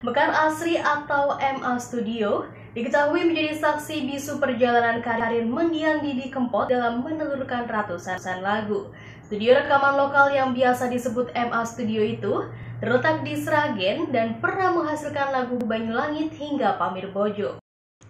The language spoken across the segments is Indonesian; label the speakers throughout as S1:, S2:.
S1: Mekan Asri atau MA Studio diketahui menjadi saksi bisu perjalanan karir mendiang Didi Kempot dalam menelurkan ratusan lagu. Studio rekaman lokal yang biasa disebut MA Studio itu terletak di Sragen dan pernah menghasilkan lagu Langit hingga Pamir Bojo.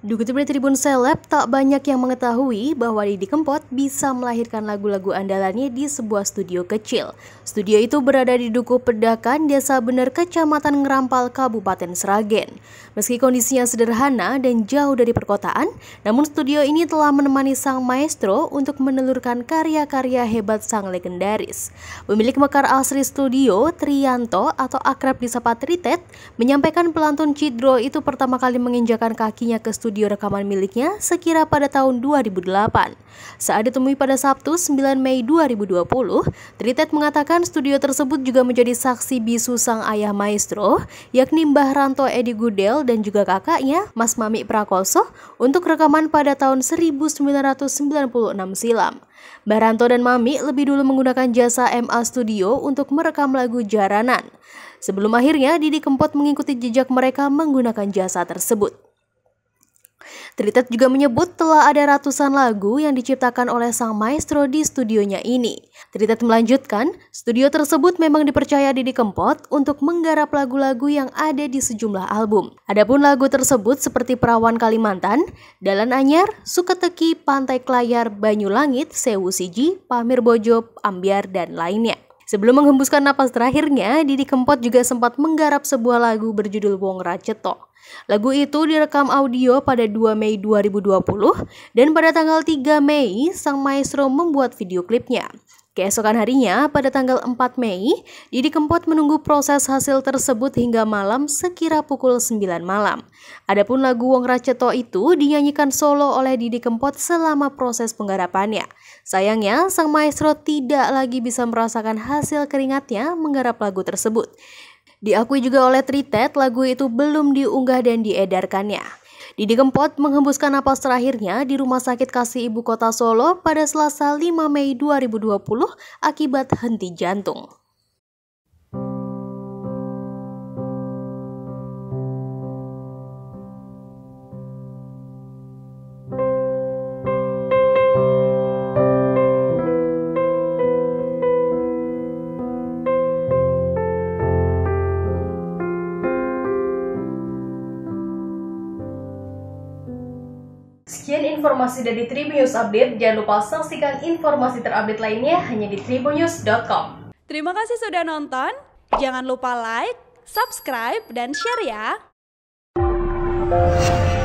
S1: Dikutip dari Tribun Seleb, tak banyak yang mengetahui bahwa Didi Kempot bisa melahirkan lagu-lagu andalannya di sebuah studio kecil. Studio itu berada di Dukuh Pedakan, Desa Bener, Kecamatan Ngerampal, Kabupaten Seragen. Meski kondisinya sederhana dan jauh dari perkotaan, namun studio ini telah menemani sang maestro untuk menelurkan karya-karya hebat sang legendaris. Pemilik Mekar Asri Studio, Trianto atau akrab disapa Tritet, menyampaikan pelantun Cidro itu pertama kali menginjakan kakinya ke studio studio rekaman miliknya sekira pada tahun 2008. Saat ditemui pada Sabtu 9 Mei 2020, Tritet mengatakan studio tersebut juga menjadi saksi bisu sang ayah maestro, yakni Mbah Ranto Edi Gudel dan juga kakaknya Mas Mami Prakoso untuk rekaman pada tahun 1996 silam. Mbah dan Mami lebih dulu menggunakan jasa MA Studio untuk merekam lagu Jaranan. Sebelum akhirnya Didi Kempot mengikuti jejak mereka menggunakan jasa tersebut. Tritet juga menyebut telah ada ratusan lagu yang diciptakan oleh sang maestro di studionya ini. Tritet melanjutkan, studio tersebut memang dipercaya Didi Kempot untuk menggarap lagu-lagu yang ada di sejumlah album. Adapun lagu tersebut seperti Perawan Kalimantan, Dalan Anyar, Suketeki, Pantai Klayar, Langit, Sewu Siji, Pamir Bojo, Ambiar, dan lainnya. Sebelum menghembuskan napas terakhirnya, Didi Kempot juga sempat menggarap sebuah lagu berjudul Wong Raceto. Lagu itu direkam audio pada 2 Mei 2020 dan pada tanggal 3 Mei sang maestro membuat video klipnya. Keesokan harinya, pada tanggal 4 Mei, Didi Kempot menunggu proses hasil tersebut hingga malam sekira pukul 9 malam. Adapun lagu Wong Raceto itu dinyanyikan solo oleh Didi Kempot selama proses penggarapannya. Sayangnya, sang maestro tidak lagi bisa merasakan hasil keringatnya menggarap lagu tersebut. Diakui juga oleh Tritet, lagu itu belum diunggah dan diedarkannya. Didi Kempot menghembuskan napas terakhirnya di Rumah Sakit Kasih Ibu Kota Solo pada Selasa 5 Mei 2020 akibat henti jantung. Sekian informasi dari Tribunnews Update. Jangan lupa saksikan informasi terupdate lainnya hanya di tribunnews.com. Terima kasih sudah nonton. Jangan lupa like, subscribe, dan share ya.